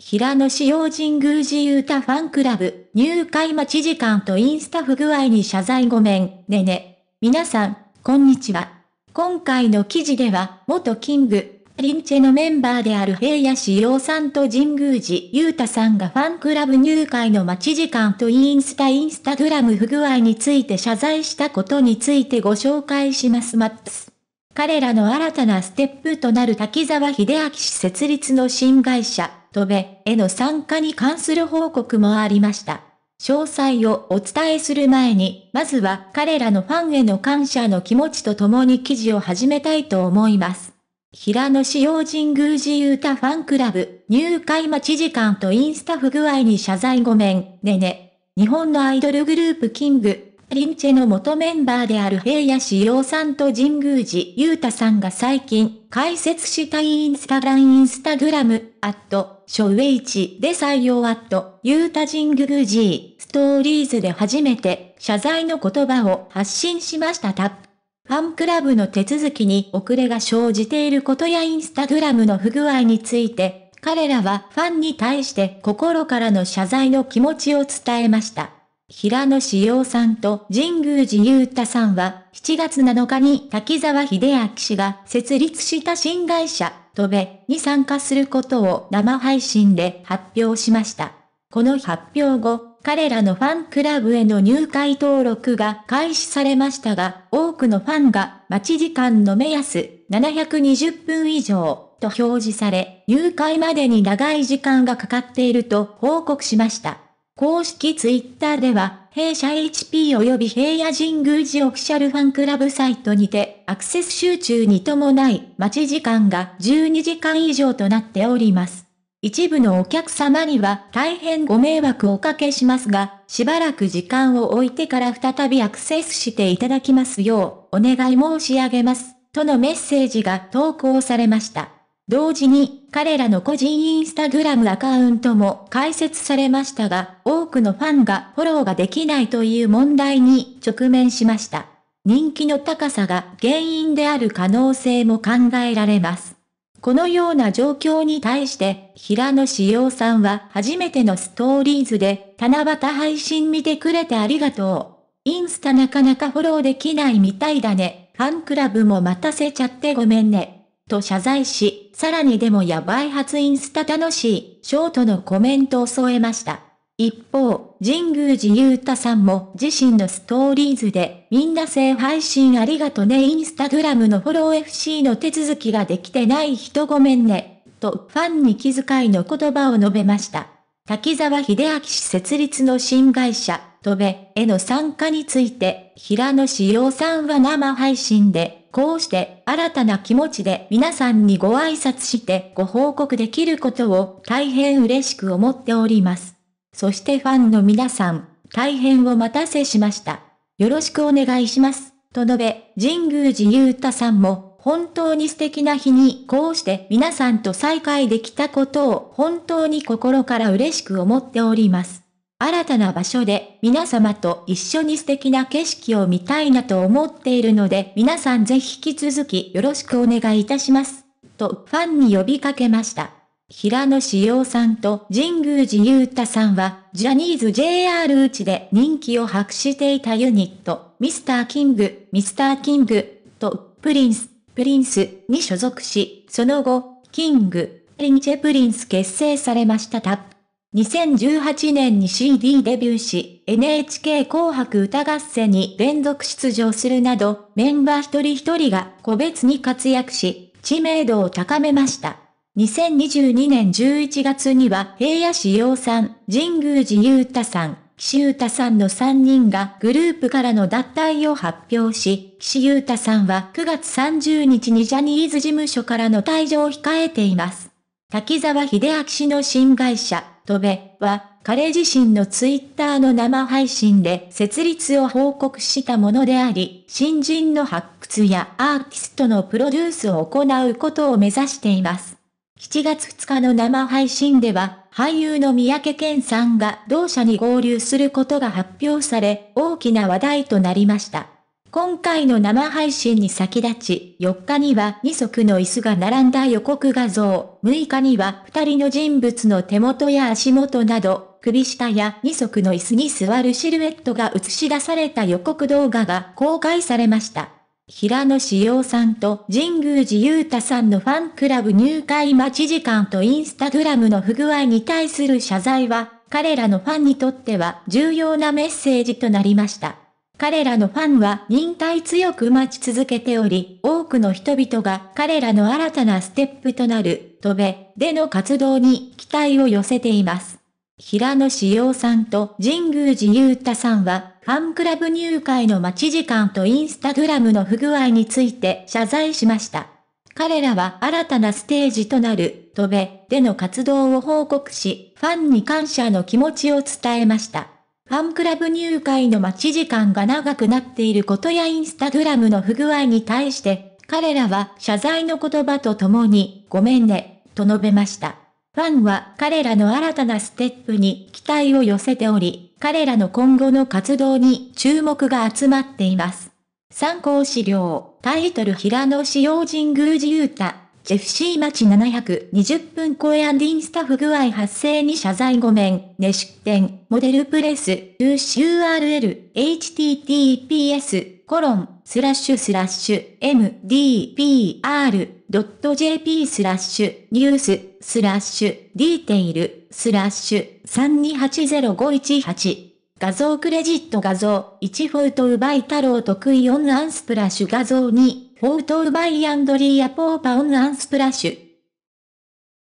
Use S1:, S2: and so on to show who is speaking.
S1: 平野紫耀神宮寺ゆうたファンクラブ、入会待ち時間とインスタ不具合に謝罪ごめん、ねね。皆さん、こんにちは。今回の記事では、元キング、リンチェのメンバーである平野紫耀さんと神宮寺ゆうたさんがファンクラブ入会の待ち時間とインスタインスタグラム不具合について謝罪したことについてご紹介します。マッツ。彼らの新たなステップとなる滝沢秀明氏設立の新会社、戸部への参加に関する報告もありました。詳細をお伝えする前に、まずは彼らのファンへの感謝の気持ちと共に記事を始めたいと思います。平野紫耀神宮ゆうたファンクラブ、入会待ち時間とインスタ不具合に謝罪ごめん、ねね。日本のアイドルグループキング、リンチェの元メンバーである平野志陽さんと神宮寺裕太さんが最近、解説したインスタグラムインスタグラム、アット、ショウエイチで採用アット、裕太神宮寺、ストーリーズで初めて、謝罪の言葉を発信しましたタップ。ファンクラブの手続きに遅れが生じていることやインスタグラムの不具合について、彼らはファンに対して心からの謝罪の気持ちを伝えました。平野志陽さんと神宮寺勇太さんは、7月7日に滝沢秀明氏が設立した新会社、トベに参加することを生配信で発表しました。この発表後、彼らのファンクラブへの入会登録が開始されましたが、多くのファンが待ち時間の目安720分以上と表示され、入会までに長い時間がかかっていると報告しました。公式ツイッターでは、弊社 HP 及び平野神宮寺オフィシャルファンクラブサイトにて、アクセス集中に伴い、待ち時間が12時間以上となっております。一部のお客様には大変ご迷惑をおかけしますが、しばらく時間を置いてから再びアクセスしていただきますよう、お願い申し上げます、とのメッセージが投稿されました。同時に、彼らの個人インスタグラムアカウントも開設されましたが、多くのファンがフォローができないという問題に直面しました。人気の高さが原因である可能性も考えられます。このような状況に対して、平野志陽さんは初めてのストーリーズで、七夕配信見てくれてありがとう。インスタなかなかフォローできないみたいだね。ファンクラブも待たせちゃってごめんね。と謝罪し、さらにでもやばい初インスタ楽しい、ショートのコメントを添えました。一方、神宮寺う太さんも自身のストーリーズで、みんな性配信ありがとねインスタグラムのフォロー FC の手続きができてない人ごめんね、とファンに気遣いの言葉を述べました。滝沢秀明氏設立の新会社、トベへの参加について、平野志陽さんは生配信で、こうして新たな気持ちで皆さんにご挨拶してご報告できることを大変嬉しく思っております。そしてファンの皆さん、大変お待たせしました。よろしくお願いします。と述べ、神宮寺勇太さんも、本当に素敵な日にこうして皆さんと再会できたことを本当に心から嬉しく思っております。新たな場所で皆様と一緒に素敵な景色を見たいなと思っているので皆さんぜひ引き続きよろしくお願いいたします。とファンに呼びかけました。平野志耀さんと神宮寺勇太さんは、ジャニーズ JR 内で人気を博していたユニット、ミスターキング、ミスターキング、と、プリンス、プリンスに所属し、その後、キング、リンチェプリンス結成されましたた。2018年に CD デビューし、NHK 紅白歌合戦に連続出場するなど、メンバー一人一人が個別に活躍し、知名度を高めました。2022年11月には平野志陽さん、神宮寺雄太さん、岸優太さんの3人がグループからの脱退を発表し、岸優太さんは9月30日にジャニーズ事務所からの退場を控えています。滝沢秀明氏の新会社、とべは彼自身のツイッターの生配信で設立を報告したものであり、新人の発掘やアーティストのプロデュースを行うことを目指しています。7月2日の生配信では、俳優の三宅健さんが同社に合流することが発表され、大きな話題となりました。今回の生配信に先立ち、4日には2足の椅子が並んだ予告画像、6日には2人の人物の手元や足元など、首下や2足の椅子に座るシルエットが映し出された予告動画が公開されました。平野志陽さんと神宮寺勇太さんのファンクラブ入会待ち時間とインスタグラムの不具合に対する謝罪は、彼らのファンにとっては重要なメッセージとなりました。彼らのファンは忍耐強く待ち続けており、多くの人々が彼らの新たなステップとなる、とべ、での活動に期待を寄せています。平野志陽さんと神宮寺勇太さんは、ファンクラブ入会の待ち時間とインスタグラムの不具合について謝罪しました。彼らは新たなステージとなる、とべ、での活動を報告し、ファンに感謝の気持ちを伝えました。ファンクラブ入会の待ち時間が長くなっていることやインスタグラムの不具合に対して、彼らは謝罪の言葉とともに、ごめんね、と述べました。ファンは彼らの新たなステップに期待を寄せており、彼らの今後の活動に注目が集まっています。参考資料、タイトル平野志陽神宮寺ゆ太。ジェフシー町720分超えアンディンスタッフ具合発生に謝罪ごめん、ね失点、モデルプレス、ルーシ URL、https、コロン、スラッシュスラッシュ、mdpr.jp スラッシュ、ニュース、スラッシュ、ディテイル、スラッシュ、3 2 8 0 5 1 8画像クレジット画像、1フォルト奪い太郎得意オンアンスプラッシュ画像2。フォートウバイアンドリーアポーパオンアンスプラッシュ。